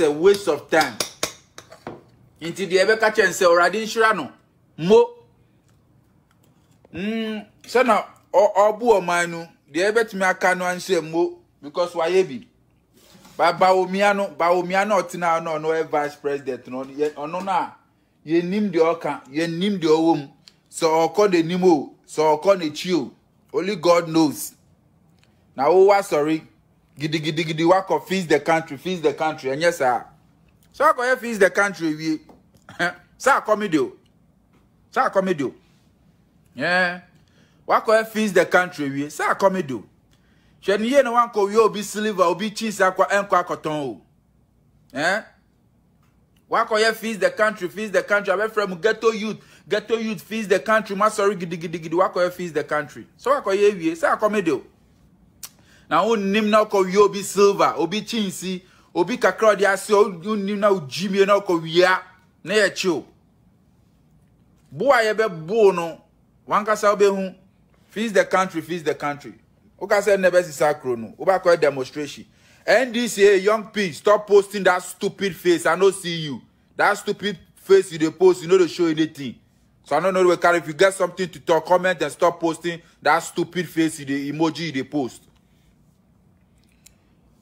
a waste of time nti deɛ ɛbɛka kyɛn sɛ ɔwurade nhyira no mo mm, sɛna ɔbu ɔman no deɛ ɛbɛtumi aka no anhyɛ mo because wayɛ bi baomia no baomia no ɔtena no ɔno ɔyɛ vice president no ɔno no a yɛnim deɛ ɔka yɛnim deɛ ɔwɔ mu sɛ ɔkɔ n'anim o sɛ ɔkɔ n'akyi o only god knows na wowɔ asɔre gidigidigidi wakɔ fees the country fees the country ɛnyɛ saa sɛ wakɔyɛ fees the country wie sɛ akɔmidi o sɛ akɔmidi o yeah. wakɔyɛ fees the country wie sɛ akɔmidi o hwɛ ne yie na wankɔ wie obi silver obi cheese akɔ ɛnkɔ akɔtɔn o yeah. wakɔyɛ fees the country fees the country abɛfrɛ mu ghetto youth ghetto youth fees the country masɔre gidigidigidi wakɔyɛ fees the country sɛ wakɔyɛ wie sɛ akɔmidi o na wonnim na wokɔwie obi silver obi kyinsi obi kakra ɔde ase wonnim na wogyimie na wokɔwia na yɛkye o bo a yɛbɛboo no wankasa wobɛhu fees the country fees the country woka sɛ nnɛ bɛsisa kuro no wobɛkɔyɛ demonstration ndca young pig stop posting that stupid face i no see you that stupid face you dey post you no dey show anything so i no know where. way carry if you get something to talk comment and stop posting that stupid face you dey emoji you dey post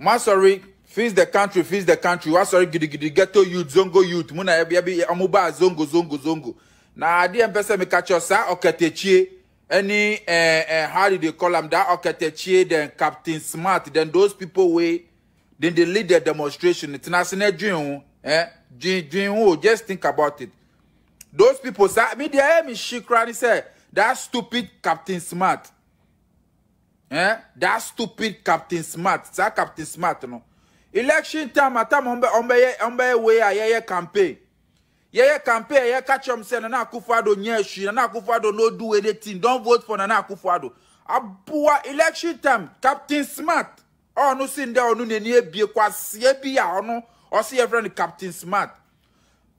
masori fix the country fix the country wasori gidigidi ghetto youth zongo youth mu na yabi yabi ɔmo zongo zongo zongo na adeɛ mpɛ sɛ meka kyerɛ saa ɔkɛtɛkyie ɛne eh, ɛɛ eh, ɛɛ how they call am that ɔkɛtɛkyie then captain smart then those people wey then they lead the demonstration tena ase na dwen ho ɛɛ dwen just think about it those people sa mi deɛ ɛyɛ mi hyi koraa ni sɛ that stupid captain smart. Eh? That stupid Captain Smart. That Captain Smart, no. Election time, atam ombe ombe ye ombe ye we ya ye campaign. Ye ye campaign, ye catch him say Nana Akufo-Addo nyeshi, Nana akufo no do anything. Don't vote for Nana Akufo-Addo. Abua election time, Captain Smart. Oh no sin there onu oh, neni ebie kwasi ebi ya onu. Oh, Or oh, see friend Captain Smart.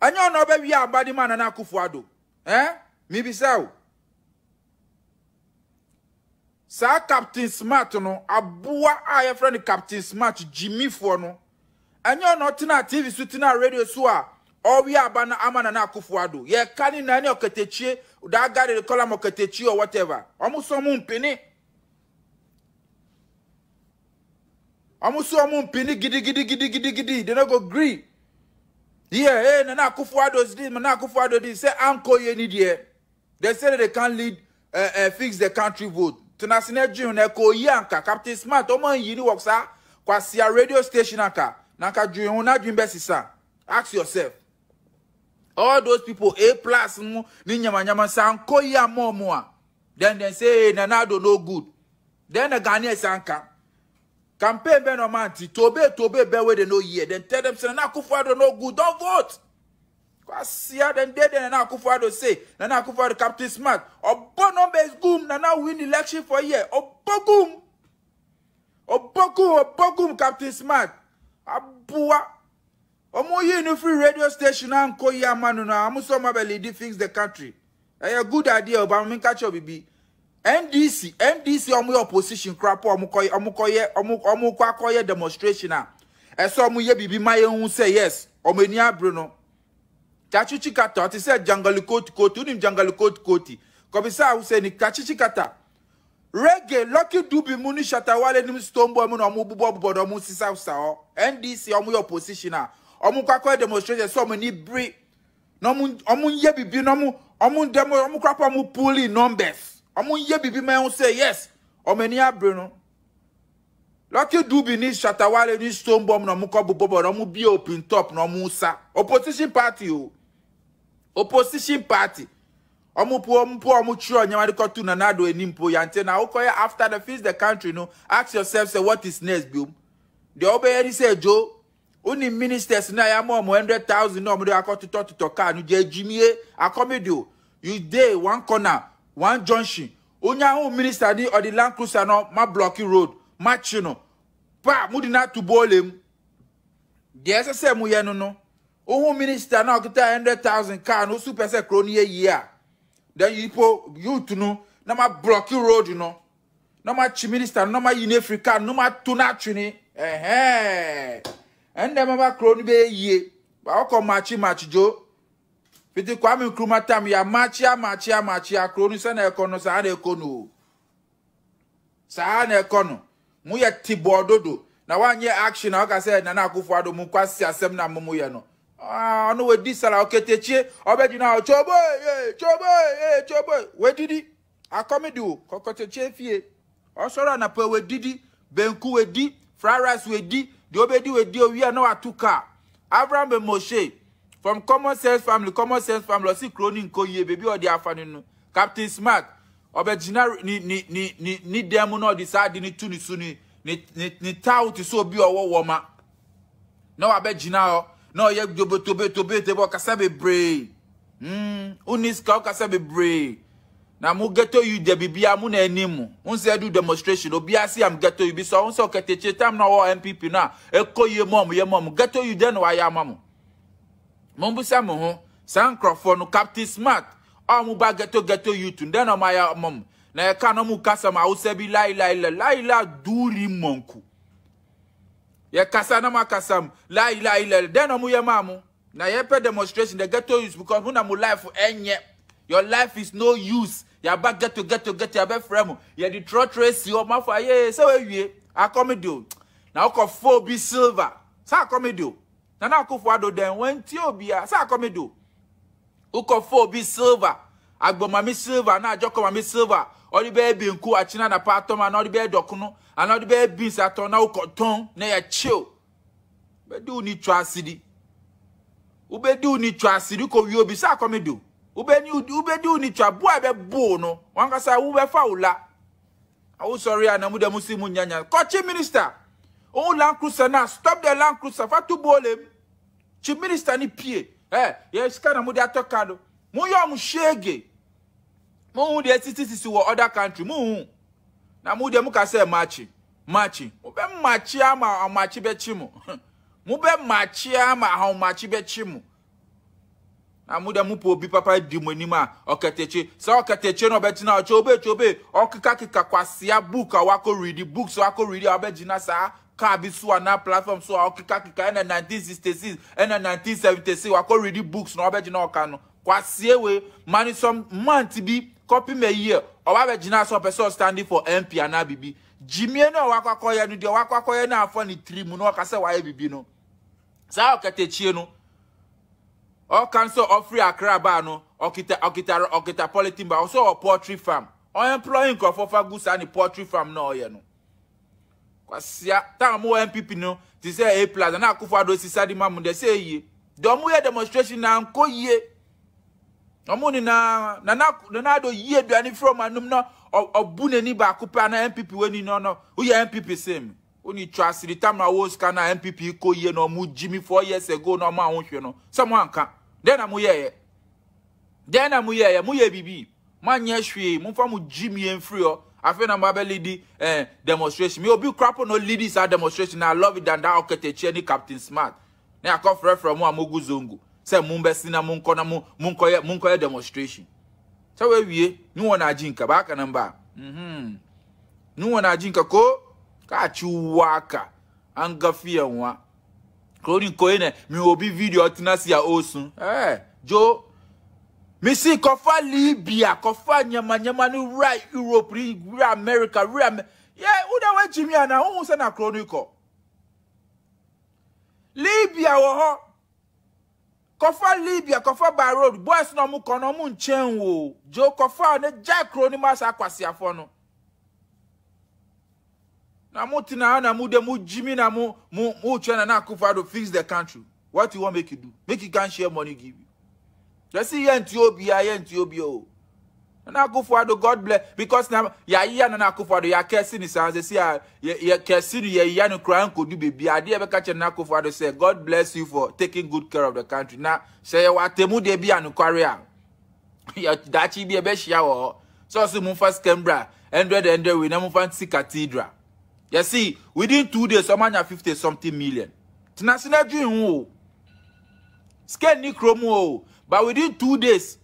Anya ono be wi abadi man Nana Akufo-Addo. Eh? Mi sa captain smart no aboa a yɛfrɛ no captain smart gyimifoɔ no ɛnyɛ ɔna tina tv so tina radio so a wi aba na ama na akofo ado yɛka ne nane ɔkatakyie daa gade am kɔlam ɔkatakyie or whatever ɔmo so ɔmo mpene ɔmo so ɔmo de no go gree yeah eh nana na ado di nana akofo di sɛ anko yɛ ni deɛ they say they can lead uh, uh, fix the country vote tena se na dwen na ko yi anka captain smart o man yiri work sa kwasi radio station anka na ka dwen ho na dwen be sisa ask yourself all those people a plus mu ni nyama nyama san ko yi amo mu a then they say na na do no good then the Ghanaians anka campaign be no man ti tobe tobe be we they no year then tell them say na kufu do no good don't vote Kwasia then they den Nana Akufo-Addo say Nana Akufo-Addo Captain Smart Obono base na Nana win election for year Obogum Obogum Obogum Captain Smart Abua Omo ye no free radio station and ko ya manu na amuso mabele di fix the country Eh good idea but me catch up bibi NDC NDC omo opposition crap omo koy omo koy omo omo kwa koye demonstration ah Eh so omo ye bibi maye hu say yes omo ni abro no tachichikata ɔte sɛ jangali koti koti wonim jangali koti koti kɔmisa ahosɛ ni tachichikata reggae lucky dubi mu ni shatawale ni stoneboy mu na ɔmo bubɔ bubɔ na ɔmo sisa sa hɔ ndc ɔmo yɛ position a ɔmo kɔ akɔyɛ demonstration sɛ ɔmo ni biri na ɔmo ɔmo yɛ bibi na ɔmo ɔmo demo ɔmo kɔ akɔ ɔmo puli numbers ɔmo yɛ bibi ma ɛho sɛ yes ɔmo ni abiri no lucky dubi ni shatawale ni stoneboy mu na ɔmo kɔ bubɔ bubɔ na ɔmo bi open top No ɔmo sa opposition party o. opposition party ọmụpụ ọmụpụ ọmụchi onyemarịkọta na nado enimpo ya nte na ụkọ ya after the feast the country no ask yourself say what is next biom the obeyeri say jo uni ministers na ya mọ ọmụ 100,000 na ọmụdị akọtụtọ tụtọ kan ji ejimie akọmidio you dey one corner one junction onye ahụ minista dị ọdị land cruiser nọ ma blọki ma machino pa mụ dị na tụbo ole m dị esese ya yenu no ohun minista na ọkụta hundred thousand car no super sẹ kuro ní yẹ a then yipo youth no na ma block road no na ma chi minister na ma yi ne car na ma to na atwi ni ɛnna ma ba kuro no eyi yie ba ɔkɔ machi machi jo fiti kwame nkrumah tam ya machi amachi amachi akuro no sɛ na ɛkɔ nu saa na ɛkɔ no o saa na ɛkɔ no mo yɛ tibɔ dodo na wa wanyɛ action na ɔka sɛ nana akufo ado mo kɔ asi asɛm na mu mu yɛ no. ọnụ ah, wee disara oketechie obejina chobo eh, chobo eh, chobo wee didi akọmidiwo kokotechie fie ọsọrọ oh, na pe wee didi benku wee di fried rice wee di diobedi wee di owia na watuka abraham be moshe from common sense family common sense family ọsì kúrò ní nǹkan yìí bèbí ọdí afaninu captain smart ọbẹjìnà ni ni ni ni ni dẹ́mu náà di sáà di ni tú ní ni ni ni ní ti sí òbí ọwọ́ wọ́ọ́ma náà wàá bẹ́ẹ̀ jìnnà ọ́ na ɔyɛ dzobotobotobote bɔ kasa bebree Hmm. uni sika ɔkasa bebree na mo ghetto youth de bibia mo na anim n sɛ do demonstration obiara si am ghetto youth bi so n sɛ ɔkɛtɛkyɛ time na ɔwɔ npp na ɛkɔ yie mɔ mo yɛ mɔ mo ghetto youth de na wayɛ ama mo mo n busa mo ho saa nkurɔfoɔ no captain smart a mo ba ghetto ghetto youth de na ɔmo ayɛ ama mo na ɛka na ɔmo kasa mo awusa bi lai lai la duuri mɔnku yɛkasa na mo akasa m lailaila dɛn na moyɛ maa mu. na yɛpɛ demonstration the ghetto use because mo na mu life ɛnyɛ your life is no use yaba ghetto ghetto ghetto yabɛfrɛ mo yɛde trɔtrɔ si hɔ mafo ayee sɛ woawie akɔmedi o na wokɔfo bi silver sɛ akɔmedi o na na akofo ado dɛn wɔntie obia sɛ akɔmedi o wokɔfo bi silver agbɔmami silver na adjɔkɔmami silver ɔde bɛyɛ benku akyena anapa atɔm anaa ɔde bɛyɛ dɔkono anaa ɔde bɛyɛ beans atɔ na wokɔtɔn na yɛkyew bɛdi wo ni twa asidi wobɛdi wo ni twa asidi kɔwie obi sɛ akɔme do wobɛdi wo ni twa bo a ɛbɛboo no wankasa wobɛfa wo la awosɔre a na mu da mu si mu nyanya kɔkye minister ohun land cruiser na stop the land cruiser fatu boolem kye minister ni pie ɛ eh, yɛ sika na mu de atɔ ka do mo yɛ ɔmo hyege. mohu sisi sisisisi wɔ other country mohu na mo ka moka sɛ makye makye mobɛ makye ama ahomakye bɛkye mo mobɛ makye ama ahomakye chi mo na mo deɛ mopɛ obi papa di mo anim a ɔkɛtɛkye sɛ ɔkɛtɛkye na ɔbɛtena ɔkyɛ obe kyɛ obe ɔkekakeka kwasea book a wakɔ readi books a wakɔ readi a na saa ka bi so na platform so a ɔkekakeka na 1966 na 1976 wakɔ readi books na ɔbɛgyina ɔka no kwasea wei ma ne sɔm mant bi copy me here ọwa bɛgyina sɛ ɔpɛ sɛ ɔstanding for mp anaa abibi gyimie no a ɔwɔ akɔkɔyɛ no deɛ ɔwɔ akɔkɔyɛ na afɔ ne tiri mu na ɔka bibi no saa ɔkɛtɛkyie no ɔka nso ɔfiri akra baa no ɔkita ɔkita ɔkita politin baa ɔsɛ ɔwɔ poultry farm ɔemploy nkurɔfoɔ fa gu saa ne poultry farm na ɔyɛ no kwasia time wɔ npp no te sɛ a plus na akufo ado sisa de ma mu deɛ sɛ ɛyie deɛ ɔmo demonstration na nkɔ yie ɔmo nyinaa nana nana do yi aduane firi ɔmo anum na ɔbu n'ani baako pɛ ana npp wani no no woyɛ npp same woni twa asiri tam na wo sika na npp kɔ yie na ɔmo gyi mi four years ago na ɔmo ahohwɛ no sɛ mo anka dɛn na mo yɛɛyɛ dɛn na mo yɛɛyɛ mo yɛ bibi mo anyɛ hwee mo fa mo gyi mie hɔ afei na mo abɛ lead ɛɛ eh, demonstration mi obi kura po na o saa demonstration na i love it than that ɔkɛtɛkyɛ ne captain smart Ne yɛ akɔ frɛfrɛ mo a mo gu zongo. sɛ mombɛsi na monkɔ na monkɔyɛ monkɔyɛ demonstration sɛ wawie mm-hmm. ne wɔn agye nka baaka na mba ne wɔn agye nka ko kaakyi waka anka fie nwa kuroni koyi na mi obi video tena si a osu ɛɛ eh, jo misi kɔfa libya kɔfa nyamanyama ne wura europe ne america wura yɛ wuda wɔ akyi ana ohun na kuroni libya wɔ kofa libya kofa by boys na mu kono mu nchen wo jo kofa ne jack ro ni ma sa kwase afọ no na mu tina na mu de mu jimi na mu mu mu twa na na kufa do fix the country what you want make you do make you can share money give you just see yen ti obi a yen ti obi na akufuado god bless because now, yaya na na akufuado ya kesi ni sanze si ya ya kesi ni ya ya no kra nko du bebi ade e be ka che na akufuado say god bless you for taking good care of the country na say wa temu de bi anukware a ya dachi bi e be wo so so mu first cambra 100 100 we na mu fan si cathedral you see within two days so manya 50 something million tinasina dwun wo scan ni kromo o but within two days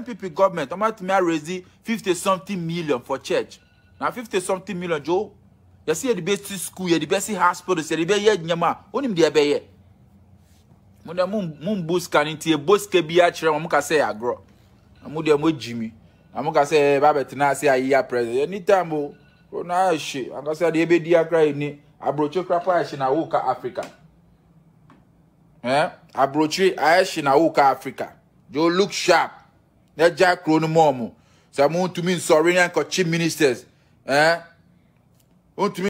npp government wọn bá tumi raise fifty something million for church na fifty something million jo yɛsi yɛde bɛ si school yɛde bɛ si hospitals yɛde bɛ yɛ nneɛma onim deɛ bɛyɛ mo dɛ mo mbu sika ne nti ebo sika bi akyerɛ wɔn mo ka sɛ yɛ agorɔ na mo deɛ mo gyi mi na mo ka sɛ ɛba abɛtena ase ayiya president Anytime, ni time o corona ahye ankasa deɛ ebedi akora yɛ ni aburokye kora pa ahye na awoka africa ɛn aburokye ahye na awoka africa jo look sharp na gya kuro no mu ɔmo sɛ mo ntumi nsɔre ne nkɔkye ministers ɛn eh? ntumi.